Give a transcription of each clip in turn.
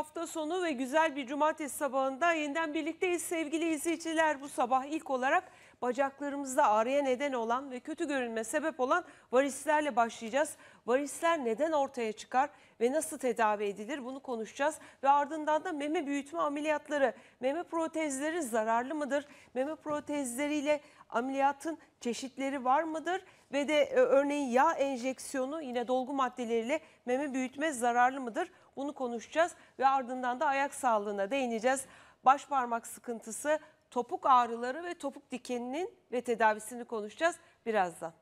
hafta sonu ve güzel bir cumartesi sabahında yeniden birlikteyiz sevgili izleyiciler. Bu sabah ilk olarak bacaklarımızda ağrıya neden olan ve kötü görünme sebep olan varislerle başlayacağız. Varisler neden ortaya çıkar ve nasıl tedavi edilir bunu konuşacağız. Ve ardından da meme büyütme ameliyatları, meme protezleri zararlı mıdır? Meme protezleriyle ameliyatın çeşitleri var mıdır? Ve de e, örneğin yağ enjeksiyonu yine dolgu maddeleriyle meme büyütme zararlı mıdır? Bunu konuşacağız ve ardından da ayak sağlığına değineceğiz. Baş parmak sıkıntısı, topuk ağrıları ve topuk dikeninin ve tedavisini konuşacağız birazdan.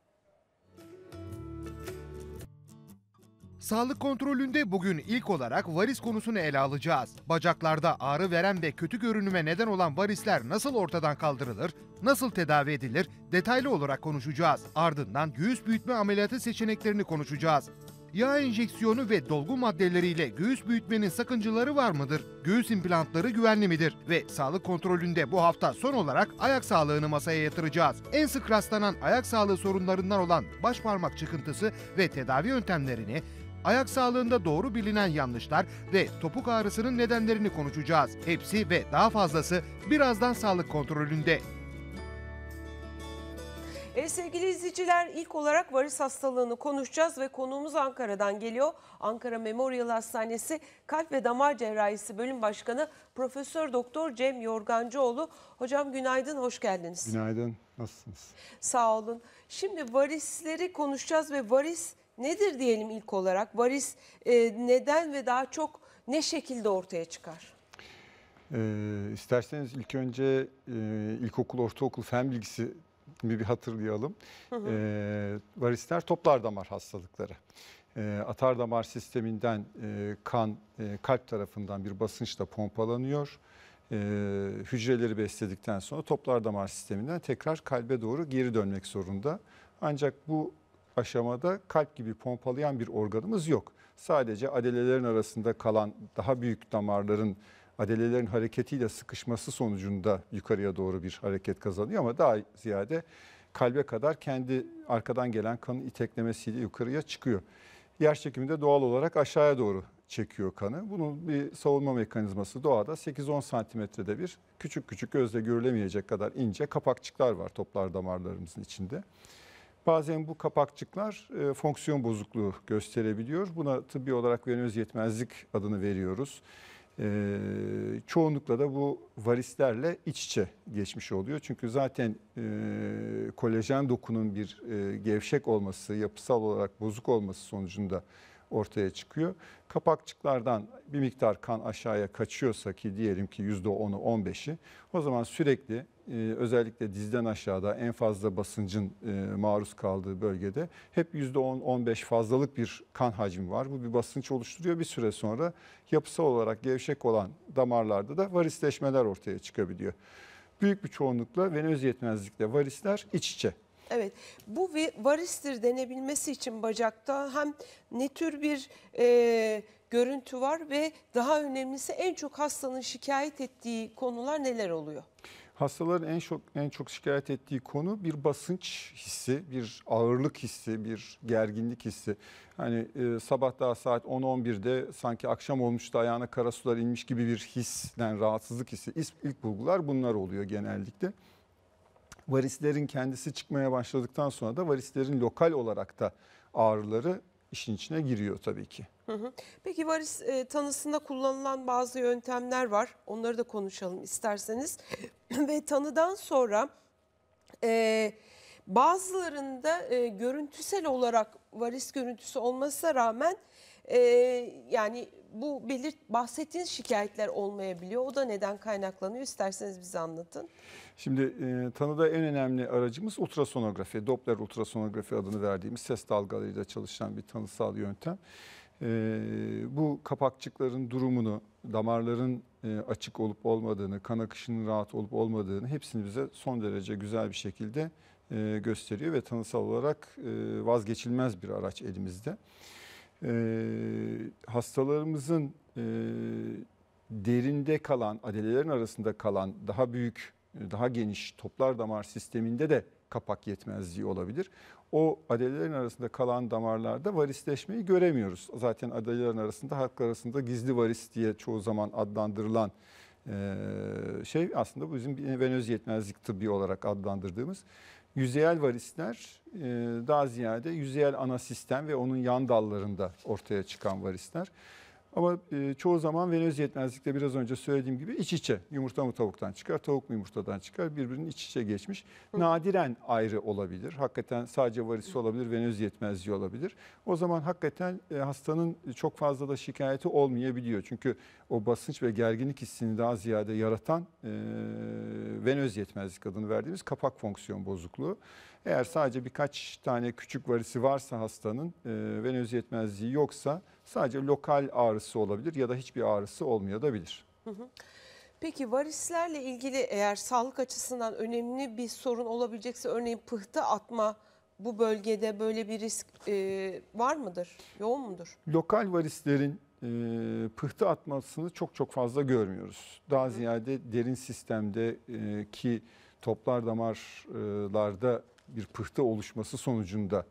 Sağlık kontrolünde bugün ilk olarak varis konusunu ele alacağız. Bacaklarda ağrı veren ve kötü görünüme neden olan varisler nasıl ortadan kaldırılır, nasıl tedavi edilir detaylı olarak konuşacağız. Ardından göğüs büyütme ameliyatı seçeneklerini konuşacağız. Yağ enjeksiyonu ve dolgu maddeleriyle göğüs büyütmenin sakıncaları var mıdır? Göğüs implantları güvenli midir? Ve sağlık kontrolünde bu hafta son olarak ayak sağlığını masaya yatıracağız. En sık rastlanan ayak sağlığı sorunlarından olan baş parmak çıkıntısı ve tedavi yöntemlerini, ayak sağlığında doğru bilinen yanlışlar ve topuk ağrısının nedenlerini konuşacağız. Hepsi ve daha fazlası birazdan sağlık kontrolünde. E, sevgili izleyiciler ilk olarak varis hastalığını konuşacağız ve konuğumuz Ankara'dan geliyor. Ankara Memorial Hastanesi Kalp ve Damar Cerrahisi Bölüm Başkanı Profesör Doktor Cem Yorgancıoğlu. Hocam günaydın, hoş geldiniz. Günaydın, nasılsınız? Sağ olun. Şimdi varisleri konuşacağız ve varis nedir diyelim ilk olarak? Varis e, neden ve daha çok ne şekilde ortaya çıkar? Ee, isterseniz ilk önce e, ilkokul, ortaokul fen bilgisi bir hatırlayalım. E, ee, varisler toplar damar hastalıkları. E, atar damar sisteminden e, kan e, kalp tarafından bir basınçla pompalanıyor. E, hücreleri besledikten sonra toplar damar sisteminden tekrar kalbe doğru geri dönmek zorunda. Ancak bu aşamada kalp gibi pompalayan bir organımız yok. Sadece adelelerin arasında kalan daha büyük damarların adelelerin hareketiyle sıkışması sonucunda yukarıya doğru bir hareket kazanıyor ama daha ziyade kalbe kadar kendi arkadan gelen kanın iteklemesiyle yukarıya çıkıyor. Yer çekimi doğal olarak aşağıya doğru çekiyor kanı. Bunun bir savunma mekanizması doğada 8-10 santimetrede bir küçük küçük gözle görülemeyecek kadar ince kapakçıklar var toplar damarlarımızın içinde. Bazen bu kapakçıklar e, fonksiyon bozukluğu gösterebiliyor. Buna tıbbi olarak venöz yetmezlik adını veriyoruz e, çoğunlukla da bu varislerle iç içe geçmiş oluyor. Çünkü zaten e, kolajen dokunun bir e, gevşek olması, yapısal olarak bozuk olması sonucunda ortaya çıkıyor. Kapakçıklardan bir miktar kan aşağıya kaçıyorsa ki diyelim ki %10'u 15'i o zaman sürekli e, özellikle dizden aşağıda en fazla basıncın e, maruz kaldığı bölgede hep %10-15 fazlalık bir kan hacmi var. Bu bir basınç oluşturuyor. Bir süre sonra yapısal olarak gevşek olan damarlarda da varisleşmeler ortaya çıkabiliyor. Büyük bir çoğunlukla venöz yetmezlikle varisler iç içe Evet bu varistir denebilmesi için bacakta hem ne tür bir e, görüntü var ve daha önemlisi en çok hastanın şikayet ettiği konular neler oluyor? Hastaların en çok en çok şikayet ettiği konu bir basınç hissi, bir ağırlık hissi, bir gerginlik hissi. Hani e, sabah daha saat 10-11'de sanki akşam olmuştu ayağına kara sular inmiş gibi bir hisden rahatsızlık hissi. İlk bulgular bunlar oluyor genellikle varislerin kendisi çıkmaya başladıktan sonra da varislerin lokal olarak da ağrıları işin içine giriyor tabii ki. Peki varis e, tanısında kullanılan bazı yöntemler var. Onları da konuşalım isterseniz. Ve tanıdan sonra e, bazılarında e, görüntüsel olarak varis görüntüsü olmasına rağmen e, yani bu belirt bahsettiğiniz şikayetler olmayabiliyor. O da neden kaynaklanıyor? İsterseniz bize anlatın. Şimdi e, tanıda en önemli aracımız ultrasonografi. Doppler ultrasonografi adını verdiğimiz ses dalgalarıyla çalışan bir tanısal yöntem. E, bu kapakçıkların durumunu, damarların e, açık olup olmadığını, kan akışının rahat olup olmadığını hepsini bize son derece güzel bir şekilde e, gösteriyor ve tanısal olarak e, vazgeçilmez bir araç elimizde e, hastalarımızın e, derinde kalan, adalelerin arasında kalan daha büyük, daha geniş toplar damar sisteminde de kapak yetmezliği olabilir. O adalelerin arasında kalan damarlarda varisleşmeyi göremiyoruz. Zaten adalelerin arasında, halk arasında gizli varis diye çoğu zaman adlandırılan e, şey aslında bizim venöz yetmezlik tıbbi olarak adlandırdığımız Yüzeyel varisler e, daha ziyade yüzeyel ana sistem ve onun yan dallarında ortaya çıkan varisler. Ama e, çoğu zaman venöz yetmezlikte biraz önce söylediğim gibi iç içe. Yumurta mı tavuktan çıkar, tavuk mu yumurtadan çıkar birbirinin iç içe geçmiş. Hı. Nadiren ayrı olabilir. Hakikaten sadece varisi olabilir, venöz yetmezliği olabilir. O zaman hakikaten e, hastanın çok fazla da şikayeti olmayabiliyor. Çünkü o basınç ve gerginlik hissini daha ziyade yaratan e, venöz yetmezlik adını verdiğimiz kapak fonksiyon bozukluğu. Eğer sadece birkaç tane küçük varisi varsa hastanın e, venöz yetmezliği yoksa Sadece lokal ağrısı olabilir ya da hiçbir ağrısı olmuyor da bilir. Peki varislerle ilgili eğer sağlık açısından önemli bir sorun olabilecekse örneğin pıhtı atma bu bölgede böyle bir risk e, var mıdır? Yoğun mudur? Lokal varislerin e, pıhtı atmasını çok çok fazla görmüyoruz. Daha ziyade derin sistemdeki e, toplar damarlarda bir pıhtı oluşması sonucunda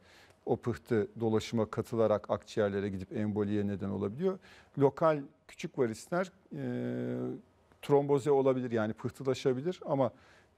o pıhtı dolaşıma katılarak akciğerlere gidip emboliye neden olabiliyor. Lokal küçük varisler e, tromboze olabilir yani pıhtılaşabilir ama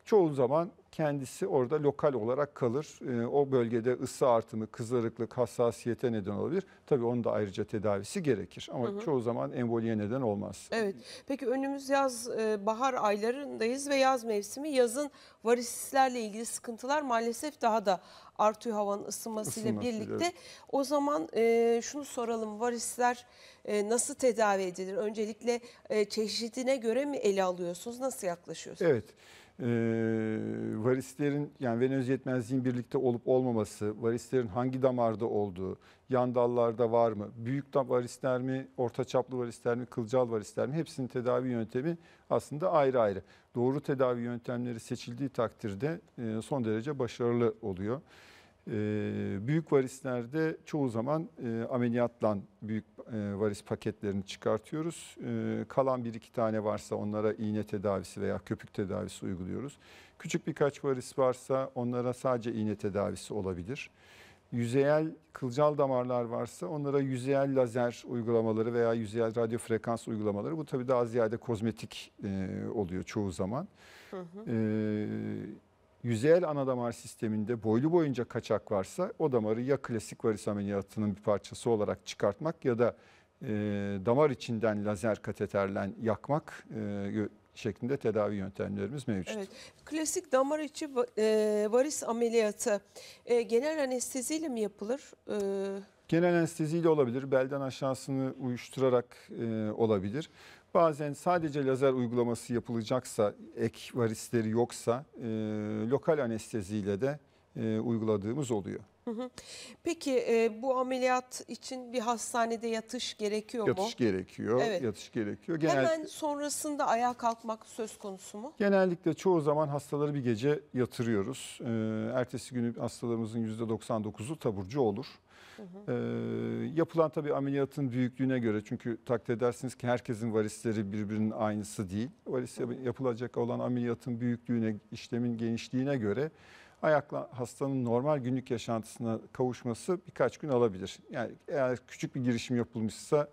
çoğu zaman kendisi orada lokal olarak kalır. Ee, o bölgede ısı artımı, kızarıklık, hassasiyete neden olabilir. Tabii onun da ayrıca tedavisi gerekir ama hı hı. çoğu zaman emboliye neden olmaz. Evet. Peki önümüz yaz, e, bahar aylarındayız ve yaz mevsimi. Yazın varislerle ilgili sıkıntılar maalesef daha da artıyor havanın ısınmasıyla Isınması, birlikte. Evet. O zaman e, şunu soralım varisler e, nasıl tedavi edilir? Öncelikle e, çeşidine göre mi ele alıyorsunuz? Nasıl yaklaşıyorsunuz? Evet e, varislerin yani venöz yetmezliğin birlikte olup olmaması, varislerin hangi damarda olduğu, yan dallarda var mı, büyük varisler mi, orta çaplı varisler mi, kılcal varisler mi hepsinin tedavi yöntemi aslında ayrı ayrı. Doğru tedavi yöntemleri seçildiği takdirde e, son derece başarılı oluyor. Ee, büyük varislerde çoğu zaman e, ameliyatla büyük e, varis paketlerini çıkartıyoruz. E, kalan bir iki tane varsa onlara iğne tedavisi veya köpük tedavisi uyguluyoruz. Küçük birkaç varis varsa onlara sadece iğne tedavisi olabilir. Yüzeyel kılcal damarlar varsa onlara yüzeyel lazer uygulamaları veya yüzeyel radyo frekans uygulamaları. Bu tabii daha ziyade kozmetik oluyor çoğu zaman. Hı hı. Ee, yüzeyel ana damar sisteminde boylu boyunca kaçak varsa o damarı ya klasik varis ameliyatının bir parçası olarak çıkartmak ya da e, damar içinden lazer kateterle yakmak e, şeklinde tedavi yöntemlerimiz mevcut. Evet. Klasik damar içi e, varis ameliyatı e, genel anesteziyle mi yapılır? E... Genel anesteziyle olabilir, belden aşağısını uyuşturarak e, olabilir. Bazen sadece lazer uygulaması yapılacaksa, ek varisleri yoksa e, lokal anesteziyle de e, uyguladığımız oluyor. Peki e, bu ameliyat için bir hastanede yatış gerekiyor mu? Yatış gerekiyor. Evet. Yatış gerekiyor. Genel... Hemen sonrasında ayağa kalkmak söz konusu mu? Genellikle çoğu zaman hastaları bir gece yatırıyoruz. E, ertesi günü hastalarımızın %99'u taburcu olur. Hı hı. yapılan tabii ameliyatın büyüklüğüne göre çünkü takdir edersiniz ki herkesin varisleri birbirinin aynısı değil. Varis yapılacak olan ameliyatın büyüklüğüne, işlemin genişliğine göre ayakla hastanın normal günlük yaşantısına kavuşması birkaç gün alabilir. Yani eğer küçük bir girişim yapılmışsa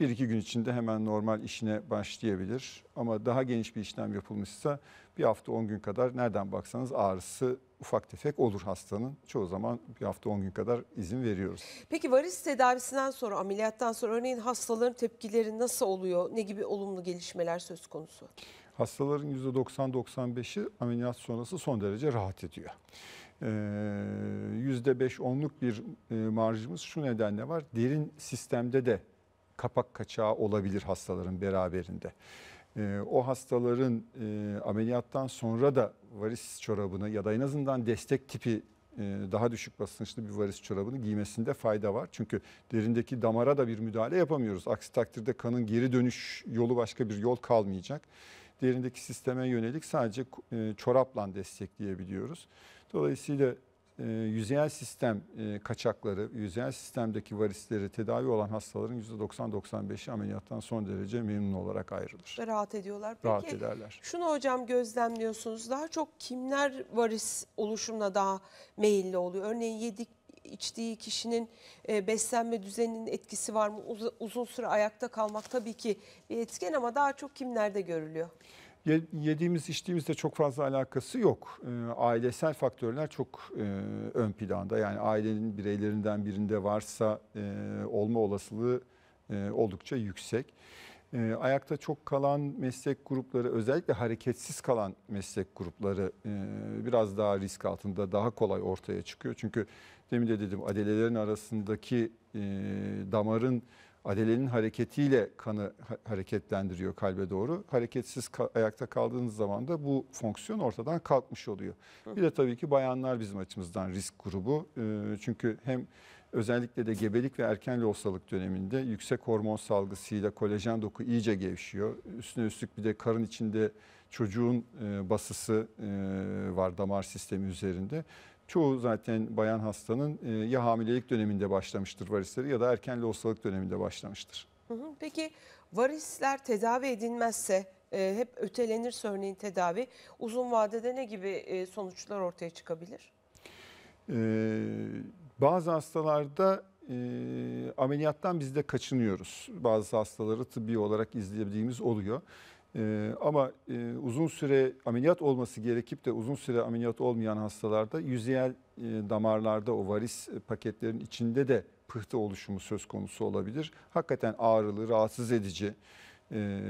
bir iki gün içinde hemen normal işine başlayabilir. Ama daha geniş bir işlem yapılmışsa bir hafta on gün kadar nereden baksanız ağrısı ufak tefek olur hastanın. Çoğu zaman bir hafta 10 gün kadar izin veriyoruz. Peki varis tedavisinden sonra ameliyattan sonra örneğin hastaların tepkileri nasıl oluyor? Ne gibi olumlu gelişmeler söz konusu? Hastaların %90-95'i ameliyat sonrası son derece rahat ediyor. Ee, %5-10'luk bir e, marjımız şu nedenle var. Derin sistemde de kapak kaçağı olabilir hastaların beraberinde e, o hastaların e, ameliyattan sonra da varis çorabını ya da en azından destek tipi e, daha düşük basınçlı bir varis çorabını giymesinde fayda var. Çünkü derindeki damara da bir müdahale yapamıyoruz. Aksi takdirde kanın geri dönüş yolu başka bir yol kalmayacak. Derindeki sisteme yönelik sadece e, çorapla destekleyebiliyoruz. Dolayısıyla e, yüzeyel sistem e, kaçakları, yüzeyel sistemdeki varisleri tedavi olan hastaların %90-95'i ameliyattan son derece memnun olarak ayrılır. Ve rahat ediyorlar. Peki, rahat ederler. Şunu hocam gözlemliyorsunuz. Daha çok kimler varis oluşumuna daha meyilli oluyor? Örneğin yedik içtiği kişinin e, beslenme düzeninin etkisi var mı? uzun süre ayakta kalmak tabii ki bir etken ama daha çok kimlerde görülüyor? Yediğimiz içtiğimizde çok fazla alakası yok. Ee, ailesel faktörler çok e, ön planda. Yani ailenin bireylerinden birinde varsa e, olma olasılığı e, oldukça yüksek. Ayakta çok kalan meslek grupları özellikle hareketsiz kalan meslek grupları biraz daha risk altında daha kolay ortaya çıkıyor. Çünkü demin de dedim adelelerin arasındaki damarın adelenin hareketiyle kanı hareketlendiriyor kalbe doğru. Hareketsiz ka ayakta kaldığınız zaman da bu fonksiyon ortadan kalkmış oluyor. Bir de tabii ki bayanlar bizim açımızdan risk grubu. E, çünkü hem özellikle de gebelik ve erken lohusalık döneminde yüksek hormon salgısıyla kolajen doku iyice gevşiyor. Üstüne üstlük bir de karın içinde çocuğun e, basısı e, var damar sistemi üzerinde. Çoğu zaten bayan hastanın e, ya hamilelik döneminde başlamıştır varisleri ya da erken lohusalık döneminde başlamıştır. Peki varisler tedavi edilmezse e, hep ötelenir örneğin tedavi uzun vadede ne gibi e, sonuçlar ortaya çıkabilir? bazı hastalarda ameliyattan biz de kaçınıyoruz. Bazı hastaları tıbbi olarak izleyebildiğimiz oluyor. Ee, ama e, uzun süre ameliyat olması gerekip de uzun süre ameliyat olmayan hastalarda yüzeyel e, damarlarda o varis e, paketlerin içinde de pıhtı oluşumu söz konusu olabilir. Hakikaten ağrılı, rahatsız edici e,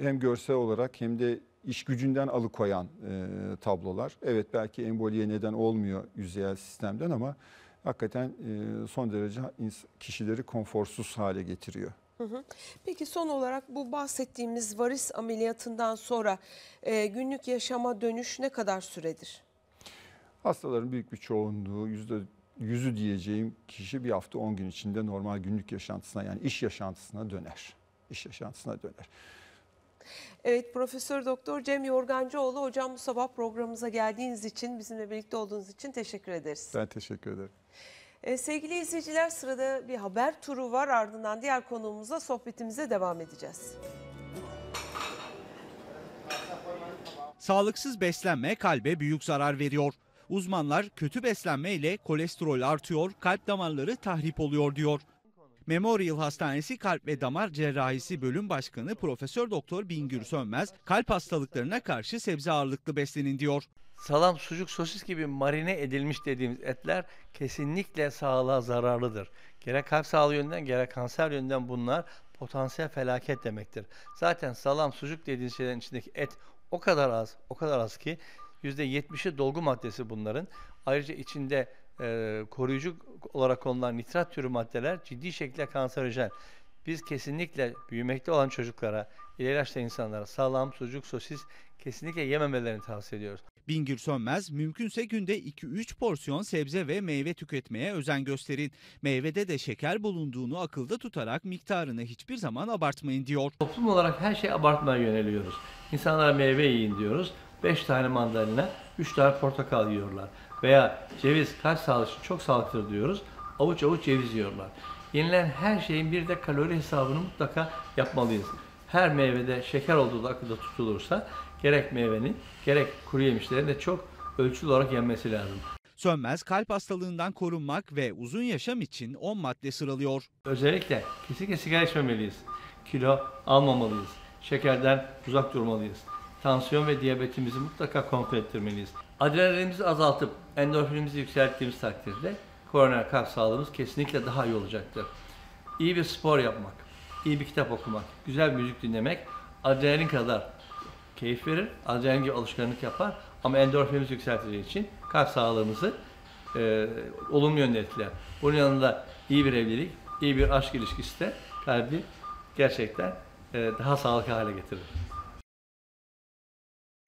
hem görsel olarak hem de iş gücünden alıkoyan e, tablolar. Evet belki emboliye neden olmuyor yüzeyel sistemden ama hakikaten e, son derece kişileri konforsuz hale getiriyor. Peki son olarak bu bahsettiğimiz varis ameliyatından sonra e, günlük yaşama dönüş ne kadar süredir? Hastaların büyük bir çoğunluğu yüzde yüzü diyeceğim kişi bir hafta 10 gün içinde normal günlük yaşantısına yani iş yaşantısına döner. İş yaşantısına döner. Evet Profesör Doktor Cem Yorgancıoğlu hocam bu sabah programımıza geldiğiniz için bizimle birlikte olduğunuz için teşekkür ederiz. Ben teşekkür ederim. Ee, sevgili izleyiciler sırada bir haber turu var ardından diğer konuğumuzla sohbetimize devam edeceğiz. Sağlıksız beslenme kalbe büyük zarar veriyor. Uzmanlar kötü beslenme ile kolesterol artıyor, kalp damarları tahrip oluyor diyor. Memorial Hastanesi Kalp ve Damar Cerrahisi Bölüm Başkanı Profesör Doktor Bingür Sönmez, kalp hastalıklarına karşı sebze ağırlıklı beslenin diyor salam, sucuk, sosis gibi marine edilmiş dediğimiz etler kesinlikle sağlığa zararlıdır. Gerek kalp sağlığı yönden gerek kanser yönünden bunlar potansiyel felaket demektir. Zaten salam, sucuk dediğiniz şeylerin içindeki et o kadar az, o kadar az ki %70'i dolgu maddesi bunların. Ayrıca içinde e, koruyucu olarak konulan nitrat türü maddeler ciddi şekilde kanserojen. Biz kesinlikle büyümekte olan çocuklara, ileri yaşta insanlara salam sucuk, sosis kesinlikle yememelerini tavsiye ediyoruz. Bingül Sönmez, mümkünse günde 2-3 porsiyon sebze ve meyve tüketmeye özen gösterin. Meyvede de şeker bulunduğunu akılda tutarak miktarını hiçbir zaman abartmayın diyor. Toplum olarak her şey abartmaya yöneliyoruz. İnsanlara meyve yiyin diyoruz. 5 tane mandalina, 3 tane portakal yiyorlar. Veya ceviz kalp sağlığı için çok sağlıklıdır diyoruz. Avuç avuç ceviz yiyorlar. Yenilen her şeyin bir de kalori hesabını mutlaka yapmalıyız. Her meyvede şeker olduğu da akılda tutulursa gerek meyvenin gerek kuru yemişlerin de çok ölçülü olarak yenmesi lazım. Sönmez kalp hastalığından korunmak ve uzun yaşam için 10 madde sıralıyor. Özellikle kesinlikle sigara içmemeliyiz. Kilo almamalıyız. Şekerden uzak durmalıyız. Tansiyon ve diyabetimizi mutlaka kontrol ettirmeliyiz. Adrenalinimizi azaltıp endorfinimizi yükselttiğimiz takdirde koroner kalp sağlığımız kesinlikle daha iyi olacaktır. İyi bir spor yapmak, iyi bir kitap okumak, güzel bir müzik dinlemek adrenalin kadar keyif verir, acayip gibi alışkanlık yapar ama endorfinimizi yükselteceği için kalp sağlığımızı e, olumlu yönde etkiler. Bunun yanında iyi bir evlilik, iyi bir aşk ilişkisi de kalbi gerçekten e, daha sağlıklı hale getirir.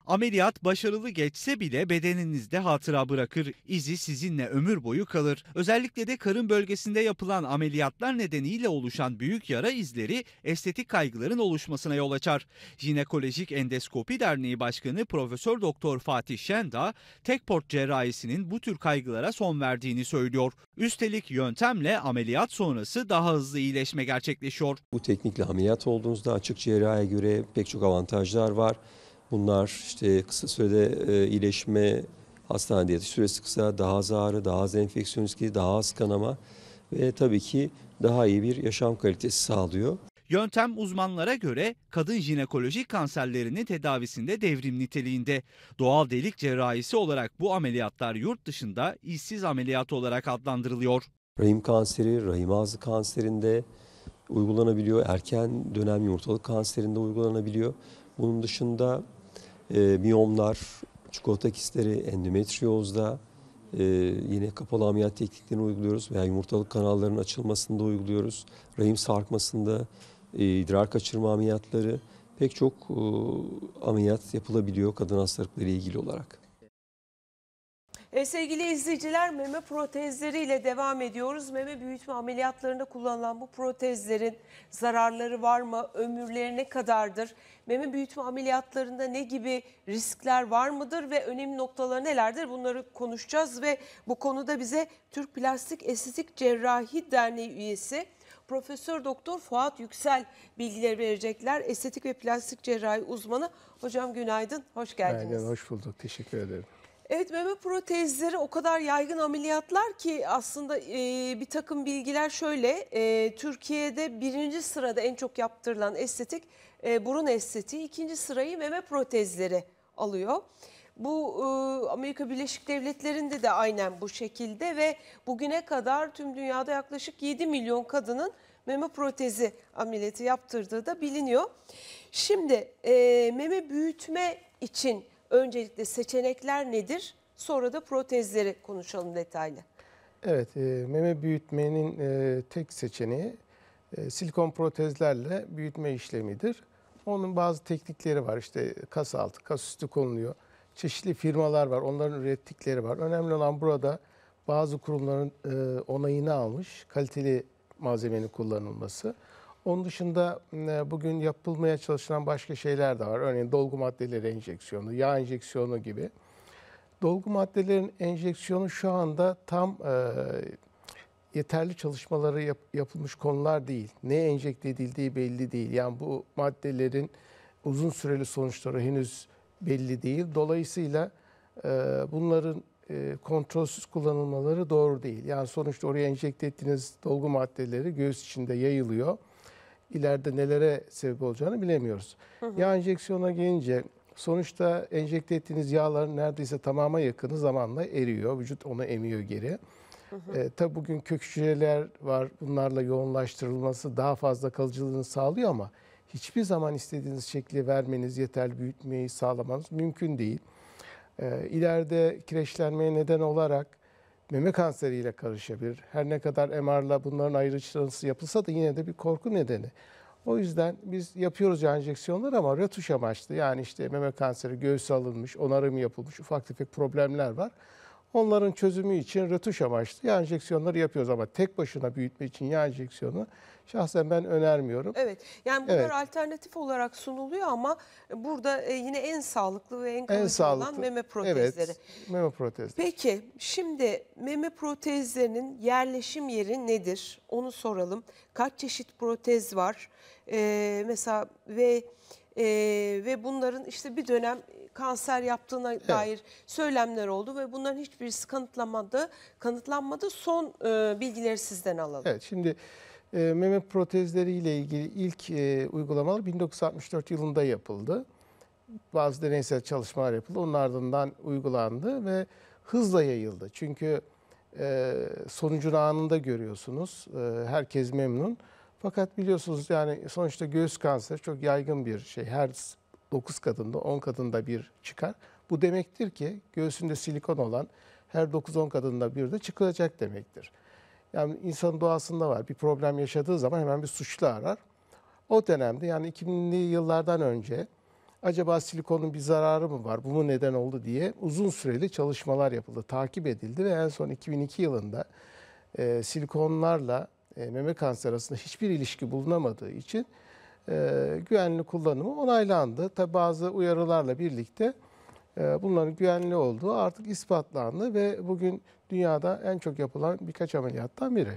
Ameliyat başarılı geçse bile bedeninizde hatıra bırakır, izi sizinle ömür boyu kalır. Özellikle de karın bölgesinde yapılan ameliyatlar nedeniyle oluşan büyük yara izleri estetik kaygıların oluşmasına yol açar. Jinekolojik Endoskopi Derneği Başkanı Profesör Doktor Fatih Şen da tek port cerrahisinin bu tür kaygılara son verdiğini söylüyor. Üstelik yöntemle ameliyat sonrası daha hızlı iyileşme gerçekleşiyor. Bu teknikle ameliyat olduğunuzda açık cerrahiye göre pek çok avantajlar var. Bunlar işte kısa sürede e, iyileşme, hastanede yatış süresi kısa, daha az ağrı, daha az enfeksiyon riski, daha az kanama ve tabii ki daha iyi bir yaşam kalitesi sağlıyor. Yöntem uzmanlara göre kadın jinekolojik kanserlerinin tedavisinde devrim niteliğinde. Doğal delik cerrahisi olarak bu ameliyatlar yurt dışında işsiz ameliyat olarak adlandırılıyor. Rahim kanseri, rahim ağzı kanserinde uygulanabiliyor. Erken dönem yumurtalık kanserinde uygulanabiliyor. Bunun dışında e, miyomlar, çikolata kistleri, endometriozda e, yine kapalı ameliyat tekniklerini uyguluyoruz veya yumurtalık kanallarının açılmasında uyguluyoruz. Rahim sarkmasında e, idrar kaçırma ameliyatları pek çok e, ameliyat yapılabiliyor kadın hastalıkları ilgili olarak. E, sevgili izleyiciler meme protezleriyle devam ediyoruz. Meme büyütme ameliyatlarında kullanılan bu protezlerin zararları var mı? Ömürleri ne kadardır? Meme büyütme ameliyatlarında ne gibi riskler var mıdır ve önemli noktaları nelerdir? Bunları konuşacağız ve bu konuda bize Türk Plastik Estetik Cerrahi Derneği üyesi Profesör Doktor Fuat Yüksel bilgileri verecekler. Estetik ve plastik cerrahi uzmanı. Hocam günaydın, hoş geldiniz. Aynen, hoş bulduk. Teşekkür ederim. Evet meme protezleri o kadar yaygın ameliyatlar ki aslında e, bir takım bilgiler şöyle. E, Türkiye'de birinci sırada en çok yaptırılan estetik e, burun estetiği, ikinci sırayı meme protezleri alıyor. Bu e, Amerika Birleşik Devletleri'nde de aynen bu şekilde ve bugüne kadar tüm dünyada yaklaşık 7 milyon kadının meme protezi ameliyatı yaptırdığı da biliniyor. Şimdi e, meme büyütme için Öncelikle seçenekler nedir? Sonra da protezleri konuşalım detaylı. Evet, e, meme büyütmenin e, tek seçeneği e, silikon protezlerle büyütme işlemidir. Onun bazı teknikleri var. İşte kas altı, kas üstü konuluyor. Çeşitli firmalar var. Onların ürettikleri var. Önemli olan burada bazı kurumların e, onayını almış kaliteli malzemenin kullanılması. Onun dışında e, bugün yapılmaya çalışılan başka şeyler de var. Örneğin dolgu maddeleri enjeksiyonu, yağ enjeksiyonu gibi. Dolgu maddelerin enjeksiyonu şu anda tam e, yeterli çalışmaları yap, yapılmış konular değil. Ne enjekte edildiği belli değil. Yani bu maddelerin uzun süreli sonuçları henüz belli değil. Dolayısıyla e, bunların e, kontrolsüz kullanılmaları doğru değil. Yani sonuçta oraya enjekte ettiğiniz dolgu maddeleri göğüs içinde yayılıyor ileride nelere sebep olacağını bilemiyoruz. Hı Yağ enjeksiyona gelince sonuçta enjekte ettiğiniz yağların neredeyse tamama yakını zamanla eriyor. Vücut onu emiyor geri. Hı E, tabi bugün kök hücreler var. Bunlarla yoğunlaştırılması daha fazla kalıcılığını sağlıyor ama hiçbir zaman istediğiniz şekli vermeniz, yeterli büyütmeyi sağlamanız mümkün değil. E, ileride kireçlenmeye neden olarak meme kanseriyle karışabilir. Her ne kadar MR'la bunların ayrıştırılması yapılsa da yine de bir korku nedeni. O yüzden biz yapıyoruz ya enjeksiyonlar ama retuş amaçlı. Yani işte meme kanseri göğüs alınmış, onarım yapılmış, ufak tefek problemler var. Onların çözümü için retuş amaçlı yağ enjeksiyonları yapıyoruz ama tek başına büyütme için ya enjeksiyonu şahsen ben önermiyorum. Evet. Yani bunlar evet. alternatif olarak sunuluyor ama burada e, yine en sağlıklı ve en kalıcı en sağlıklı, olan meme protezleri. Evet, meme protezleri. Peki şimdi meme protezlerinin yerleşim yeri nedir? Onu soralım. Kaç çeşit protez var? Ee, mesela ve e, ve bunların işte bir dönem kanser yaptığına evet. dair söylemler oldu ve bunların hiçbirisi kanıtlanmadı. Kanıtlanmadı. Son e, bilgileri sizden alalım. Evet şimdi e, meme protezleriyle ilgili ilk e, uygulamalar 1964 yılında yapıldı. Bazı deneysel çalışmalar yapıldı. Onun ardından uygulandı ve hızla yayıldı. Çünkü e, sonucunu anında görüyorsunuz. E, herkes memnun. Fakat biliyorsunuz yani sonuçta göğüs kanseri çok yaygın bir şey. Her 9 kadında 10 kadında bir çıkar. Bu demektir ki göğsünde silikon olan her 9-10 kadında bir de çıkacak demektir. Yani insanın doğasında var. Bir problem yaşadığı zaman hemen bir suçlu arar. O dönemde yani 2000'li yıllardan önce acaba silikonun bir zararı mı var, bu mu neden oldu diye uzun süreli çalışmalar yapıldı, takip edildi ve en son 2002 yılında e, silikonlarla e, meme kanseri arasında hiçbir ilişki bulunamadığı için e, güvenli kullanımı onaylandı. Tabi bazı uyarılarla birlikte ee, bunların güvenli olduğu artık ispatlandı ve bugün dünyada en çok yapılan birkaç ameliyattan biri.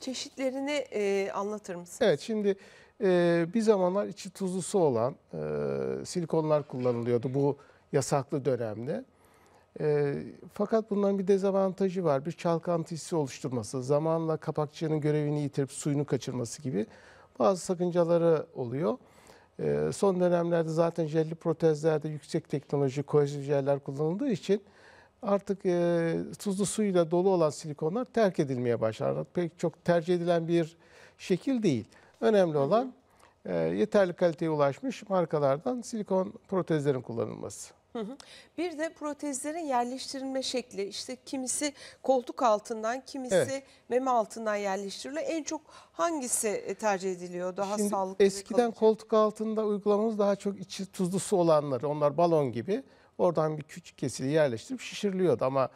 Çeşitlerini e, anlatır mısınız? Evet şimdi e, bir zamanlar içi tuzlusu olan e, silikonlar kullanılıyordu bu yasaklı dönemde. E, fakat bunların bir dezavantajı var. Bir çalkantı hissi oluşturması, zamanla kapakçığının görevini yitirip suyunu kaçırması gibi bazı sakıncaları oluyor. Ee, son dönemlerde zaten jelli protezlerde yüksek teknoloji kohezif jeller kullanıldığı için artık e, tuzlu suyla dolu olan silikonlar terk edilmeye başlandı. Pek çok tercih edilen bir şekil değil. Önemli olan e, yeterli kaliteye ulaşmış markalardan silikon protezlerin kullanılması. Bir de protezlerin yerleştirilme şekli işte kimisi koltuk altından kimisi evet. meme altından yerleştiriliyor. En çok hangisi e, tercih ediliyor daha Şimdi sağlıklı? Eskiden koltuk altında uygulamamız daha çok içi tuzlu su olanları onlar balon gibi oradan bir küçük kesili yerleştirip şişiriliyordu ama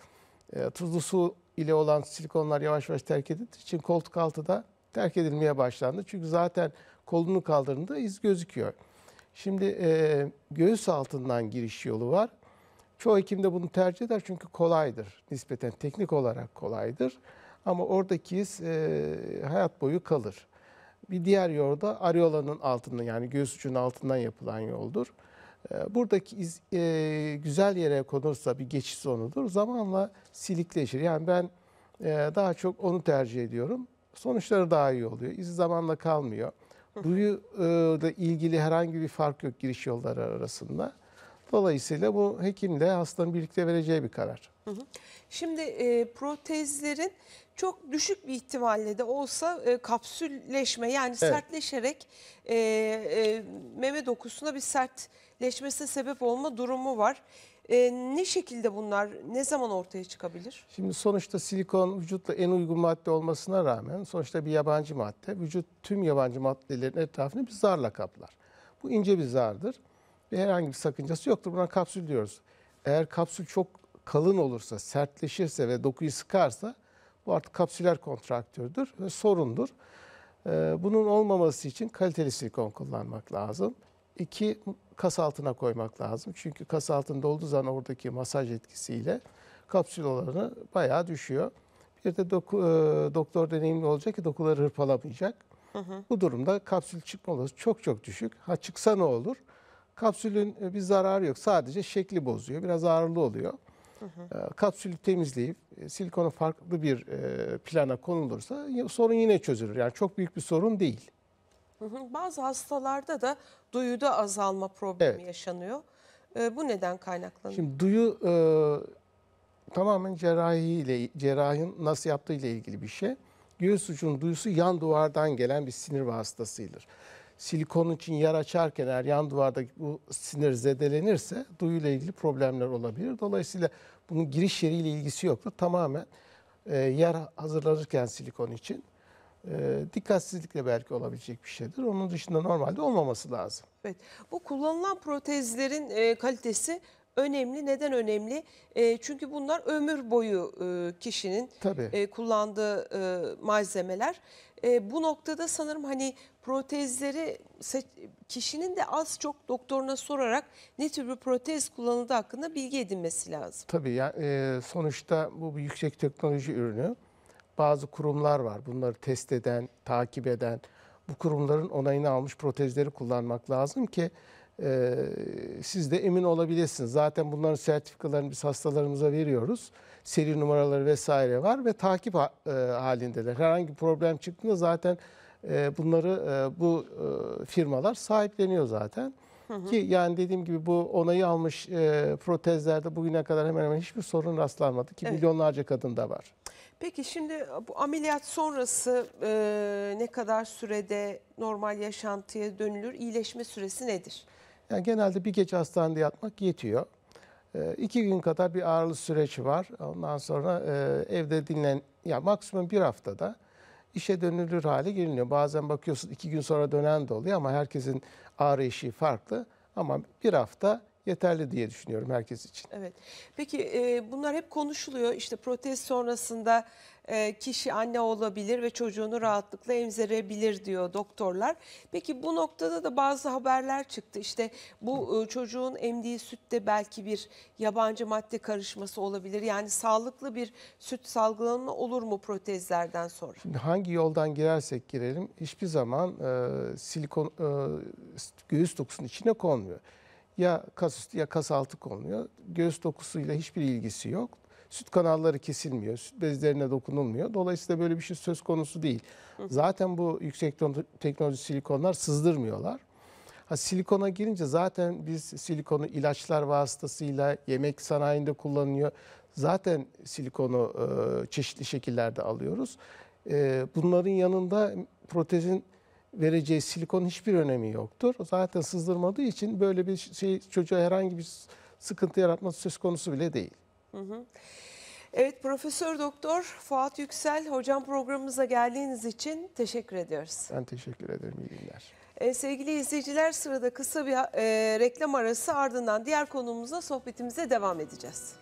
e, tuzlu su ile olan silikonlar yavaş yavaş terk edildiği için koltuk altı da terk edilmeye başlandı. Çünkü zaten kolunu kaldırdığında iz gözüküyor. Şimdi e, göğüs altından giriş yolu var. Çoğu hekim de bunu tercih eder çünkü kolaydır. Nispeten teknik olarak kolaydır. Ama oradaki iz e, hayat boyu kalır. Bir diğer yolda da areolanın altından yani göğüs ucunun altından yapılan yoldur. E, buradaki iz e, güzel yere konursa bir geçiş zonudur. Zamanla silikleşir. Yani ben e, daha çok onu tercih ediyorum. Sonuçları daha iyi oluyor. İzi zamanla kalmıyor. Duyu ile ilgili herhangi bir fark yok giriş yolları arasında. Dolayısıyla bu hekimle hastanın birlikte vereceği bir karar. Şimdi e, protezlerin çok düşük bir ihtimalle de olsa e, kapsülleşme yani evet. sertleşerek e, e, meme dokusuna bir sertleşmesine sebep olma durumu var. E, ne şekilde bunlar, ne zaman ortaya çıkabilir? Şimdi sonuçta silikon vücutla en uygun madde olmasına rağmen sonuçta bir yabancı madde. Vücut tüm yabancı maddelerin etrafını bir zarla kaplar. Bu ince bir zardır ve herhangi bir sakıncası yoktur. Buna kapsül diyoruz. Eğer kapsül çok kalın olursa, sertleşirse ve dokuyu sıkarsa bu artık kapsüler kontraktördür ve sorundur. Ee, bunun olmaması için kaliteli silikon kullanmak lazım. İki, kas altına koymak lazım. Çünkü kas altında olduğu zaman oradaki masaj etkisiyle kapsül olanı bayağı düşüyor. Bir de doku, e, doktor deneyimli olacak ki dokuları hırpalamayacak. Hı hı. Bu durumda kapsül çıkma olası çok çok düşük. Ha çıksa ne olur? Kapsülün e, bir zararı yok. Sadece şekli bozuyor. Biraz ağırlı oluyor. Hı hı. E, kapsülü temizleyip e, silikonu farklı bir plana konulursa sorun yine çözülür. Yani çok büyük bir sorun değil. Bazı hastalarda da duyuda azalma problemi Evet. yaşanıyor. Ee, bu neden kaynaklanıyor? Şimdi duyu e, tamamen cerrahiyle cerrahın nasıl yaptığı ile ilgili bir şey. Göğüs ucunun duyusu yan duvardan gelen bir sinir vasıtasıdır. Silikon için yer açarken eğer yan duvarda bu sinir zedelenirse duyuyla ilgili problemler olabilir. Dolayısıyla bunun giriş yeriyle ilgisi yoktur. Tamamen e, yer hazırlanırken silikon için e, dikkatsizlikle belki olabilecek bir şeydir. Onun dışında normalde olmaması lazım. Evet. Bu kullanılan protezlerin e, kalitesi önemli. Neden önemli? E, çünkü bunlar ömür boyu e, kişinin E, kullandığı e, malzemeler. E, bu noktada sanırım hani protezleri kişinin de az çok doktoruna sorarak ne tür bir protez kullanıldığı hakkında bilgi edinmesi lazım. Tabii yani, e, sonuçta bu bir yüksek teknoloji ürünü bazı kurumlar var. Bunları test eden, takip eden, bu kurumların onayını almış protezleri kullanmak lazım ki e, siz de emin olabilirsiniz. Zaten bunların sertifikalarını biz hastalarımıza veriyoruz. Seri numaraları vesaire var ve takip ha, e, halindeler. Herhangi bir problem çıktığında zaten e, bunları e, bu e, firmalar sahipleniyor zaten. Ki yani dediğim gibi bu onayı almış e, protezlerde bugüne kadar hemen hemen hiçbir sorun rastlanmadı ki evet. milyonlarca kadında var. Peki şimdi bu ameliyat sonrası e, ne kadar sürede normal yaşantıya dönülür? İyileşme süresi nedir? Yani genelde bir gece hastanede yatmak yetiyor. E, iki gün kadar bir ağırlı süreç var. Ondan sonra e, evde dinlen, ya maksimum bir haftada işe dönülür hale geliniyor. Bazen bakıyorsun iki gün sonra dönen de oluyor ama herkesin ağrı eşiği farklı ama bir hafta yeterli diye düşünüyorum herkes için. Evet. Peki e, bunlar hep konuşuluyor. İşte protest sonrasında e, kişi anne olabilir ve çocuğunu rahatlıkla emzirebilir diyor doktorlar. Peki bu noktada da bazı haberler çıktı. İşte bu e, çocuğun emdiği sütte belki bir yabancı madde karışması olabilir. Yani sağlıklı bir süt salgılanma olur mu protezlerden sonra? Şimdi hangi yoldan girersek girelim hiçbir zaman e, silikon e, göğüs dokusunun içine konmuyor. Ya kas üstü ya kas altı konuluyor. Göğüs dokusuyla hiçbir ilgisi yok. Süt kanalları kesilmiyor, süt bezlerine dokunulmuyor. Dolayısıyla böyle bir şey söz konusu değil. Zaten bu yüksek teknoloji silikonlar sızdırmıyorlar. Ha, silikona girince zaten biz silikonu ilaçlar vasıtasıyla yemek sanayinde kullanılıyor. Zaten silikonu e, çeşitli şekillerde alıyoruz. E, bunların yanında protezin vereceği silikon hiçbir önemi yoktur. Zaten sızdırmadığı için böyle bir şey çocuğa herhangi bir sıkıntı yaratması söz konusu bile değil. Hı hı. Evet Profesör Doktor Fuat Yüksel hocam programımıza geldiğiniz için teşekkür ediyoruz. Ben teşekkür ederim. İyi günler. Ee, sevgili izleyiciler sırada kısa bir e, reklam arası ardından diğer konuğumuzla sohbetimize devam edeceğiz.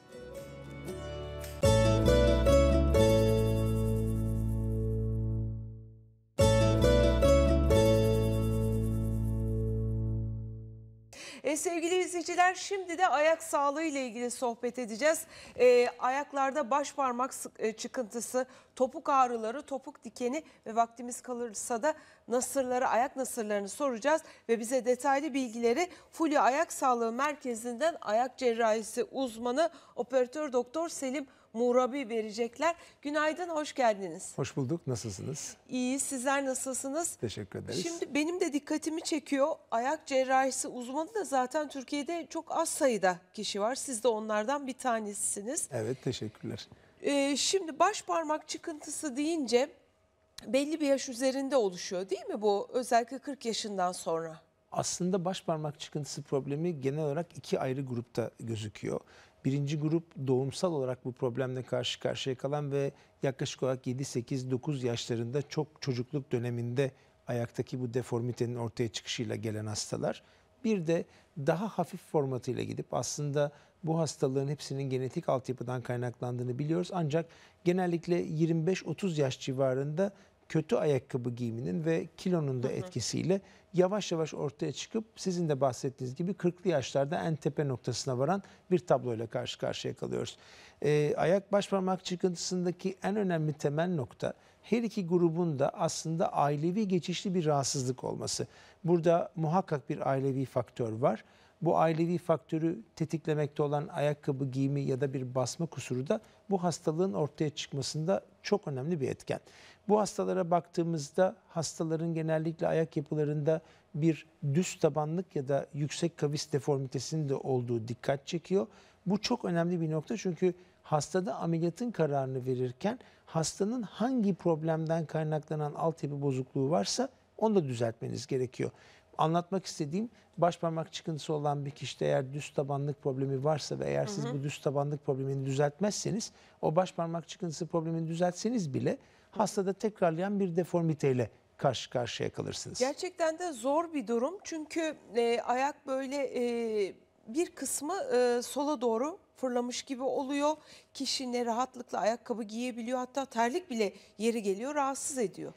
sevgili izleyiciler şimdi de ayak sağlığı ile ilgili sohbet edeceğiz. E, ayaklarda baş parmak e, çıkıntısı, topuk ağrıları, topuk dikeni ve vaktimiz kalırsa da nasırları, ayak nasırlarını soracağız. Ve bize detaylı bilgileri Fulya Ayak Sağlığı Merkezi'nden ayak cerrahisi uzmanı operatör doktor Selim Murabi verecekler. Günaydın, hoş geldiniz. Hoş bulduk, nasılsınız? İyi, sizler nasılsınız? Teşekkür ederiz. Şimdi benim de dikkatimi çekiyor. Ayak cerrahisi uzmanı da zaten Türkiye'de çok az sayıda kişi var. Siz de onlardan bir tanesisiniz. Evet, teşekkürler. Ee, şimdi baş parmak çıkıntısı deyince belli bir yaş üzerinde oluşuyor değil mi bu? Özellikle 40 yaşından sonra. Aslında baş parmak çıkıntısı problemi genel olarak iki ayrı grupta gözüküyor. Birinci grup doğumsal olarak bu problemle karşı karşıya kalan ve yaklaşık olarak 7-8-9 yaşlarında çok çocukluk döneminde ayaktaki bu deformitenin ortaya çıkışıyla gelen hastalar. Bir de daha hafif formatıyla gidip aslında bu hastalığın hepsinin genetik altyapıdan kaynaklandığını biliyoruz. Ancak genellikle 25-30 yaş civarında kötü ayakkabı giyiminin ve kilonun da etkisiyle yavaş yavaş ortaya çıkıp sizin de bahsettiğiniz gibi 40'lı yaşlarda en tepe noktasına varan bir tabloyla karşı karşıya kalıyoruz. Ee, ayak baş parmak çıkıntısındaki en önemli temel nokta her iki grubun da aslında ailevi geçişli bir rahatsızlık olması. Burada muhakkak bir ailevi faktör var. Bu ailevi faktörü tetiklemekte olan ayakkabı giyimi ya da bir basma kusuru da bu hastalığın ortaya çıkmasında çok önemli bir etken. Bu hastalara baktığımızda hastaların genellikle ayak yapılarında bir düz tabanlık ya da yüksek kavis deformitesinin de olduğu dikkat çekiyor. Bu çok önemli bir nokta çünkü hastada ameliyatın kararını verirken hastanın hangi problemden kaynaklanan altyapı bozukluğu varsa onu da düzeltmeniz gerekiyor anlatmak istediğim baş parmak çıkıntısı olan bir kişide eğer düz tabanlık problemi varsa ve eğer siz hı hı. bu düz tabanlık problemini düzeltmezseniz o baş parmak çıkıntısı problemini düzeltseniz bile hastada tekrarlayan bir deformiteyle karşı karşıya kalırsınız. Gerçekten de zor bir durum çünkü e, ayak böyle e, bir kısmı e, sola doğru fırlamış gibi oluyor. Kişi ne rahatlıkla ayakkabı giyebiliyor hatta terlik bile yeri geliyor rahatsız ediyor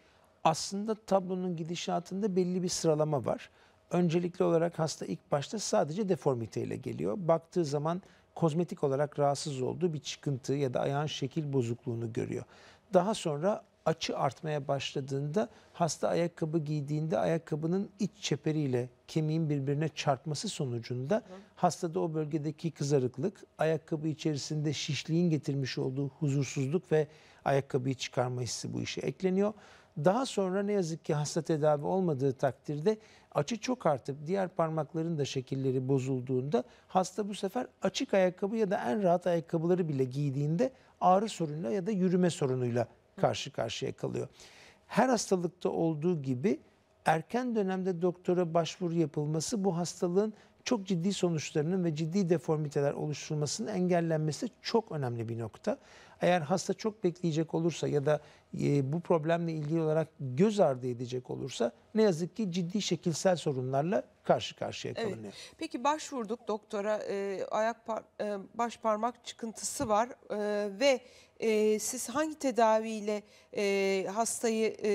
aslında tablonun gidişatında belli bir sıralama var. Öncelikli olarak hasta ilk başta sadece deformiteyle geliyor. Baktığı zaman kozmetik olarak rahatsız olduğu bir çıkıntı ya da ayağın şekil bozukluğunu görüyor. Daha sonra açı artmaya başladığında hasta ayakkabı giydiğinde ayakkabının iç çeperiyle kemiğin birbirine çarpması sonucunda hastada o bölgedeki kızarıklık, ayakkabı içerisinde şişliğin getirmiş olduğu huzursuzluk ve ayakkabıyı çıkarma hissi bu işe ekleniyor. Daha sonra ne yazık ki hasta tedavi olmadığı takdirde açı çok artıp diğer parmakların da şekilleri bozulduğunda hasta bu sefer açık ayakkabı ya da en rahat ayakkabıları bile giydiğinde ağrı sorunuyla ya da yürüme sorunuyla karşı karşıya kalıyor. Her hastalıkta olduğu gibi erken dönemde doktora başvuru yapılması bu hastalığın çok ciddi sonuçlarının ve ciddi deformiteler oluşturulmasının engellenmesi çok önemli bir nokta. Eğer hasta çok bekleyecek olursa ya da e, bu problemle ilgili olarak göz ardı edecek olursa ne yazık ki ciddi şekilsel sorunlarla karşı karşıya kalınıyor. Evet. Peki başvurduk doktora e, ayak par, e, baş parmak çıkıntısı var e, ve e, siz hangi tedaviyle e, hastayı e,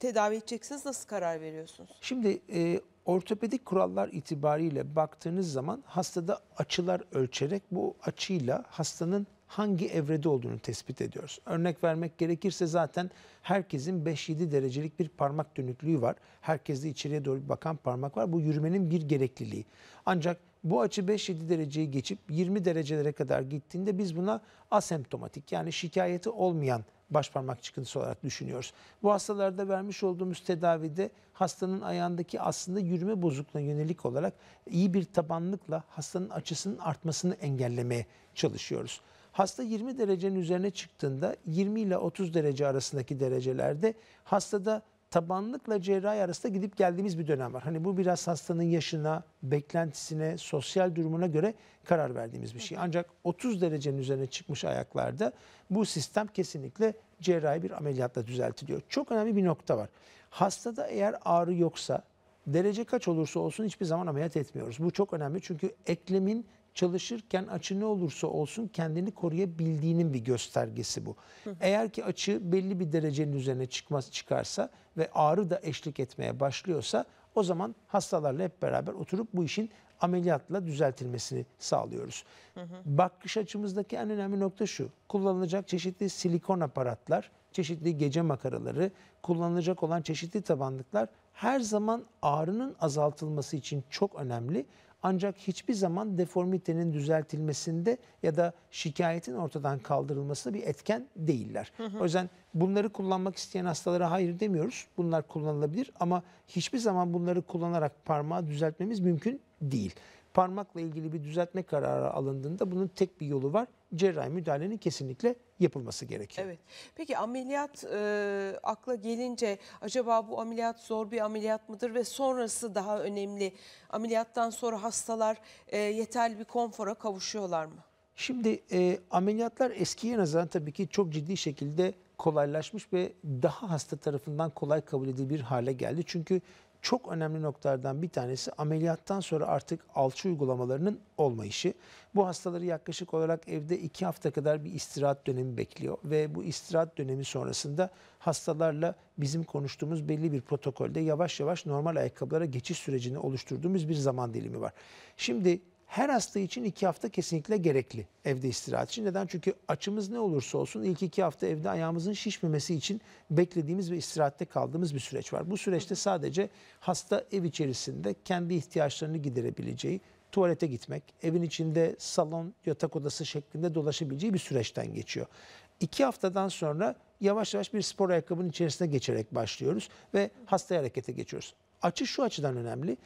tedavi edeceksiniz nasıl karar veriyorsunuz? Şimdi e, ortopedik kurallar itibariyle baktığınız zaman hastada açılar ölçerek bu açıyla hastanın hangi evrede olduğunu tespit ediyoruz. Örnek vermek gerekirse zaten herkesin 5-7 derecelik bir parmak dönüklüğü var. Herkeste içeriye doğru bir bakan parmak var. Bu yürümenin bir gerekliliği. Ancak bu açı 5-7 dereceyi geçip 20 derecelere kadar gittiğinde biz buna asemptomatik yani şikayeti olmayan baş parmak çıkıntısı olarak düşünüyoruz. Bu hastalarda vermiş olduğumuz tedavide hastanın ayağındaki aslında yürüme bozukluğuna yönelik olarak iyi bir tabanlıkla hastanın açısının artmasını engellemeye çalışıyoruz. Hasta 20 derecenin üzerine çıktığında 20 ile 30 derece arasındaki derecelerde hastada tabanlıkla cerrahi arasında gidip geldiğimiz bir dönem var. Hani bu biraz hastanın yaşına, beklentisine, sosyal durumuna göre karar verdiğimiz bir şey. Ancak 30 derecenin üzerine çıkmış ayaklarda bu sistem kesinlikle cerrahi bir ameliyatla düzeltiliyor. Çok önemli bir nokta var. Hastada eğer ağrı yoksa derece kaç olursa olsun hiçbir zaman ameliyat etmiyoruz. Bu çok önemli çünkü eklemin çalışırken açı ne olursa olsun kendini koruyabildiğinin bir göstergesi bu. Hı hı. Eğer ki açı belli bir derecenin üzerine çıkmaz çıkarsa ve ağrı da eşlik etmeye başlıyorsa o zaman hastalarla hep beraber oturup bu işin ameliyatla düzeltilmesini sağlıyoruz. Hı hı. Bakış açımızdaki en önemli nokta şu. Kullanılacak çeşitli silikon aparatlar, çeşitli gece makaraları, kullanılacak olan çeşitli tabanlıklar her zaman ağrının azaltılması için çok önemli. Ancak hiçbir zaman deformitenin düzeltilmesinde ya da şikayetin ortadan kaldırılmasında bir etken değiller. Hı hı. O yüzden bunları kullanmak isteyen hastalara hayır demiyoruz. Bunlar kullanılabilir ama hiçbir zaman bunları kullanarak parmağı düzeltmemiz mümkün değil parmakla ilgili bir düzeltme kararı alındığında bunun tek bir yolu var. Cerrahi müdahalenin kesinlikle yapılması gerekiyor. Evet. Peki ameliyat e, akla gelince acaba bu ameliyat zor bir ameliyat mıdır ve sonrası daha önemli? Ameliyattan sonra hastalar e, yeterli bir konfora kavuşuyorlar mı? Şimdi e, ameliyatlar eskiye nazaran tabii ki çok ciddi şekilde kolaylaşmış ve daha hasta tarafından kolay kabul bir hale geldi. Çünkü çok önemli noktalardan bir tanesi ameliyattan sonra artık alçı uygulamalarının olmayışı. Bu hastaları yaklaşık olarak evde iki hafta kadar bir istirahat dönemi bekliyor ve bu istirahat dönemi sonrasında hastalarla bizim konuştuğumuz belli bir protokolde yavaş yavaş normal ayakkabılara geçiş sürecini oluşturduğumuz bir zaman dilimi var. Şimdi her hasta için iki hafta kesinlikle gerekli evde istirahat için. Neden? Çünkü açımız ne olursa olsun ilk iki hafta evde ayağımızın şişmemesi için beklediğimiz ve istirahatte kaldığımız bir süreç var. Bu süreçte sadece hasta ev içerisinde kendi ihtiyaçlarını giderebileceği, tuvalete gitmek, evin içinde salon, yatak odası şeklinde dolaşabileceği bir süreçten geçiyor. İki haftadan sonra yavaş yavaş bir spor ayakkabının içerisine geçerek başlıyoruz ve hastaya harekete geçiyoruz. Açı şu açıdan önemli.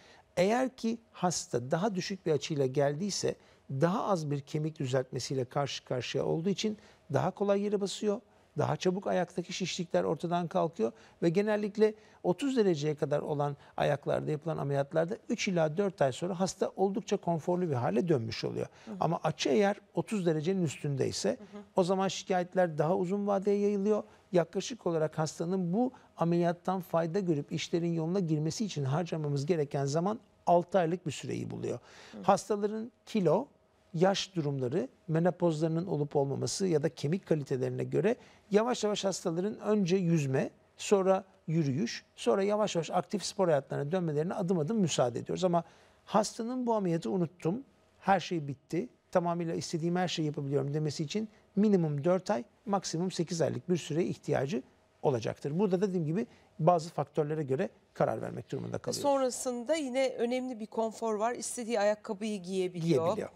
Eğer ki hasta daha düşük bir açıyla geldiyse daha az bir kemik düzeltmesiyle karşı karşıya olduğu için daha kolay yere basıyor. Daha çabuk ayaktaki şişlikler ortadan kalkıyor ve genellikle 30 dereceye kadar olan ayaklarda yapılan ameliyatlarda 3 ila 4 ay sonra hasta oldukça konforlu bir hale dönmüş oluyor. Hı hı. Ama açı eğer 30 derecenin üstündeyse hı hı. o zaman şikayetler daha uzun vadeye yayılıyor. Yaklaşık olarak hastanın bu ameliyattan fayda görüp işlerin yoluna girmesi için harcamamız gereken zaman 6 aylık bir süreyi buluyor. Hı. Hastaların kilo, yaş durumları, menopozlarının olup olmaması ya da kemik kalitelerine göre yavaş yavaş hastaların önce yüzme, sonra yürüyüş, sonra yavaş yavaş aktif spor hayatlarına dönmelerine adım adım müsaade ediyoruz. Ama hastanın bu ameliyatı unuttum, her şey bitti, tamamıyla istediğim her şeyi yapabiliyorum demesi için minimum 4 ay, maksimum 8 aylık bir süre ihtiyacı olacaktır. Burada da dediğim gibi bazı faktörlere göre karar vermek durumunda kalıyor. Sonrasında yine önemli bir konfor var. İstediği ayakkabıyı giyebiliyor. giyebiliyor.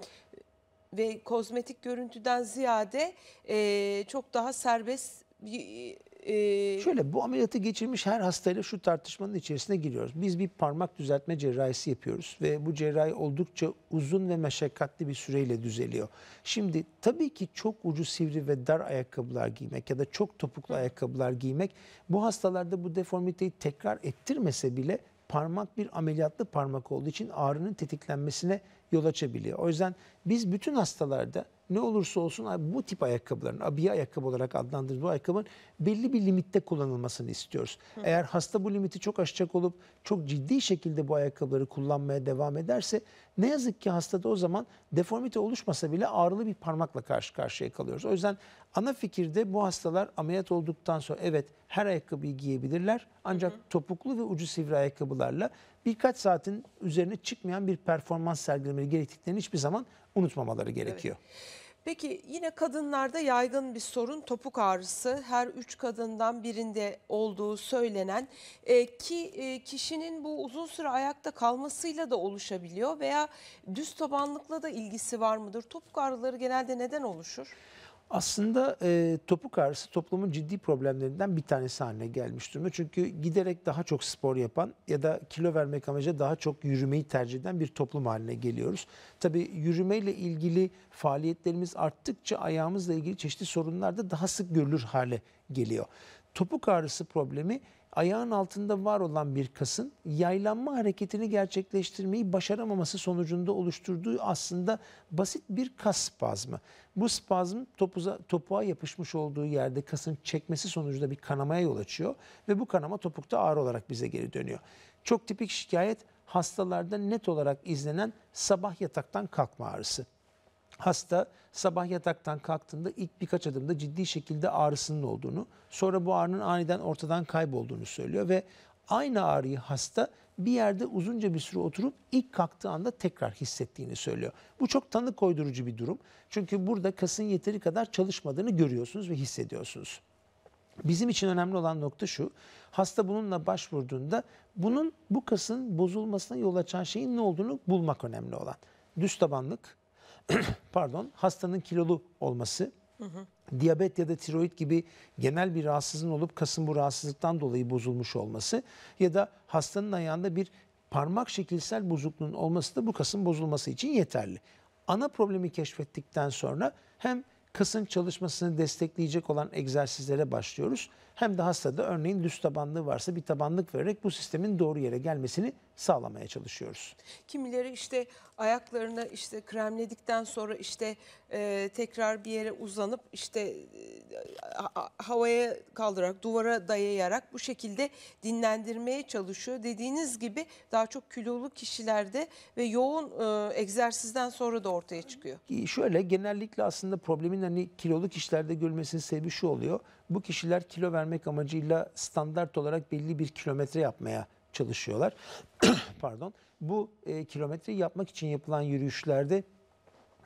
Ve kozmetik görüntüden ziyade e, çok daha serbest bir e... Şöyle bu ameliyatı geçirmiş her hastayla şu tartışmanın içerisine giriyoruz. Biz bir parmak düzeltme cerrahisi yapıyoruz ve bu cerrahi oldukça uzun ve meşakkatli bir süreyle düzeliyor. Şimdi tabii ki çok ucu sivri ve dar ayakkabılar giymek ya da çok topuklu ayakkabılar giymek bu hastalarda bu deformiteyi tekrar ettirmese bile parmak bir ameliyatlı parmak olduğu için ağrının tetiklenmesine yol açabiliyor. O yüzden biz bütün hastalarda ne olursa olsun bu tip ayakkabıların, abiye ayakkabı olarak adlandırılan bu ayakkabın belli bir limitte kullanılmasını istiyoruz. Hı. Eğer hasta bu limiti çok aşacak olup çok ciddi şekilde bu ayakkabıları kullanmaya devam ederse ne yazık ki hastada o zaman deformite oluşmasa bile ağrılı bir parmakla karşı karşıya kalıyoruz. O yüzden ana fikirde bu hastalar ameliyat olduktan sonra evet her ayakkabıyı giyebilirler ancak hı hı. topuklu ve ucu sivri ayakkabılarla birkaç saatin üzerine çıkmayan bir performans sergilemeleri gerektiklerini hiçbir zaman unutmamaları gerekiyor. Evet. Peki yine kadınlarda yaygın bir sorun topuk ağrısı. Her üç kadından birinde olduğu söylenen e, ki e, kişinin bu uzun süre ayakta kalmasıyla da oluşabiliyor veya düz tabanlıkla da ilgisi var mıdır? Topuk ağrıları genelde neden oluşur? aslında e, topuk ağrısı toplumun ciddi problemlerinden bir tanesi haline gelmiş durumda. Çünkü giderek daha çok spor yapan ya da kilo vermek amacıyla daha çok yürümeyi tercih eden bir toplum haline geliyoruz. Tabii yürümeyle ilgili faaliyetlerimiz arttıkça ayağımızla ilgili çeşitli sorunlar da daha sık görülür hale geliyor. Topuk ağrısı problemi ayağın altında var olan bir kasın yaylanma hareketini gerçekleştirmeyi başaramaması sonucunda oluşturduğu aslında basit bir kas spazmı. Bu spazm topuza, topuğa yapışmış olduğu yerde kasın çekmesi sonucunda bir kanamaya yol açıyor ve bu kanama topukta ağrı olarak bize geri dönüyor. Çok tipik şikayet hastalarda net olarak izlenen sabah yataktan kalkma ağrısı hasta sabah yataktan kalktığında ilk birkaç adımda ciddi şekilde ağrısının olduğunu, sonra bu ağrının aniden ortadan kaybolduğunu söylüyor ve aynı ağrıyı hasta bir yerde uzunca bir süre oturup ilk kalktığı anda tekrar hissettiğini söylüyor. Bu çok tanı koydurucu bir durum. Çünkü burada kasın yeteri kadar çalışmadığını görüyorsunuz ve hissediyorsunuz. Bizim için önemli olan nokta şu. Hasta bununla başvurduğunda bunun bu kasın bozulmasına yol açan şeyin ne olduğunu bulmak önemli olan. Düz tabanlık, pardon hastanın kilolu olması, hı hı. diyabet ya da tiroid gibi genel bir rahatsızlığın olup kasın bu rahatsızlıktan dolayı bozulmuş olması ya da hastanın ayağında bir parmak şekilsel bozukluğun olması da bu kasın bozulması için yeterli. Ana problemi keşfettikten sonra hem kasın çalışmasını destekleyecek olan egzersizlere başlıyoruz hem de hastada örneğin düz tabanlığı varsa bir tabanlık vererek bu sistemin doğru yere gelmesini sağlamaya çalışıyoruz. Kimileri işte ayaklarını işte kremledikten sonra işte e, tekrar bir yere uzanıp işte e, havaya kaldırarak duvara dayayarak bu şekilde dinlendirmeye çalışıyor. Dediğiniz gibi daha çok kilolu kişilerde ve yoğun e, egzersizden sonra da ortaya çıkıyor. Şöyle genellikle aslında problemin hani kilolu kişilerde görülmesinin sebebi şu oluyor. Bu kişiler kilo vermek amacıyla standart olarak belli bir kilometre yapmaya çalışıyorlar. Pardon. Bu e, kilometreyi yapmak için yapılan yürüyüşlerde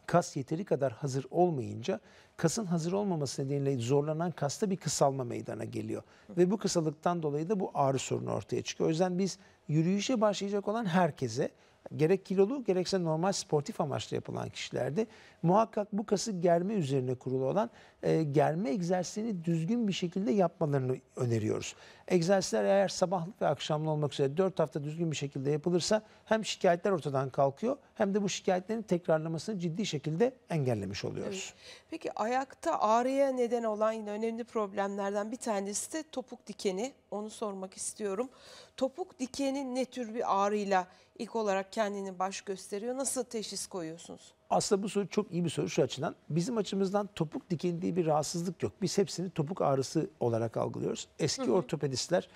kas yeteri kadar hazır olmayınca kasın hazır olmaması nedeniyle zorlanan kasta bir kısalma meydana geliyor. Ve bu kısalıktan dolayı da bu ağrı sorunu ortaya çıkıyor. O yüzden biz yürüyüşe başlayacak olan herkese gerek kilolu gerekse normal sportif amaçla yapılan kişilerde muhakkak bu kası germe üzerine kurulu olan e, germe egzersizini düzgün bir şekilde yapmalarını öneriyoruz. Egzersizler eğer sabahlık ve akşamlı olmak üzere 4 hafta düzgün bir şekilde yapılırsa hem şikayetler ortadan kalkıyor hem de bu şikayetlerin tekrarlamasını ciddi şekilde engellemiş oluyoruz. Evet. Peki ayakta ağrıya neden olan yine önemli problemlerden bir tanesi de topuk dikeni. Onu sormak istiyorum. Topuk dikeni ne tür bir ağrıyla ilk olarak kendini baş gösteriyor? Nasıl teşhis koyuyorsunuz? Aslında bu soru çok iyi bir soru şu açıdan. Bizim açımızdan topuk dikendiği bir rahatsızlık yok. Biz hepsini topuk ağrısı olarak algılıyoruz. Eski ortopedistler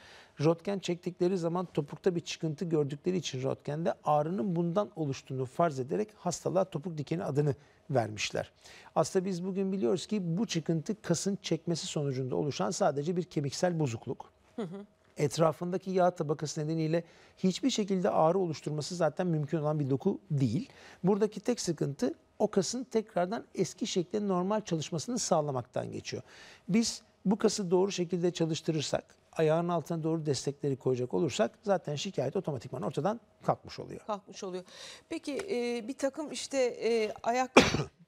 rotgen çektikleri zaman topukta bir çıkıntı gördükleri için rotgende ağrının bundan oluştuğunu farz ederek hastalığa topuk dikeni adını vermişler. Aslında biz bugün biliyoruz ki bu çıkıntı kasın çekmesi sonucunda oluşan sadece bir kemiksel bozukluk. Hı hı etrafındaki yağ tabakası nedeniyle hiçbir şekilde ağrı oluşturması zaten mümkün olan bir doku değil. Buradaki tek sıkıntı o kasın tekrardan eski şekle normal çalışmasını sağlamaktan geçiyor. Biz bu kası doğru şekilde çalıştırırsak, ayağın altına doğru destekleri koyacak olursak zaten şikayet otomatikman ortadan kalkmış oluyor. Kalkmış oluyor. Peki e, bir takım işte e, ayak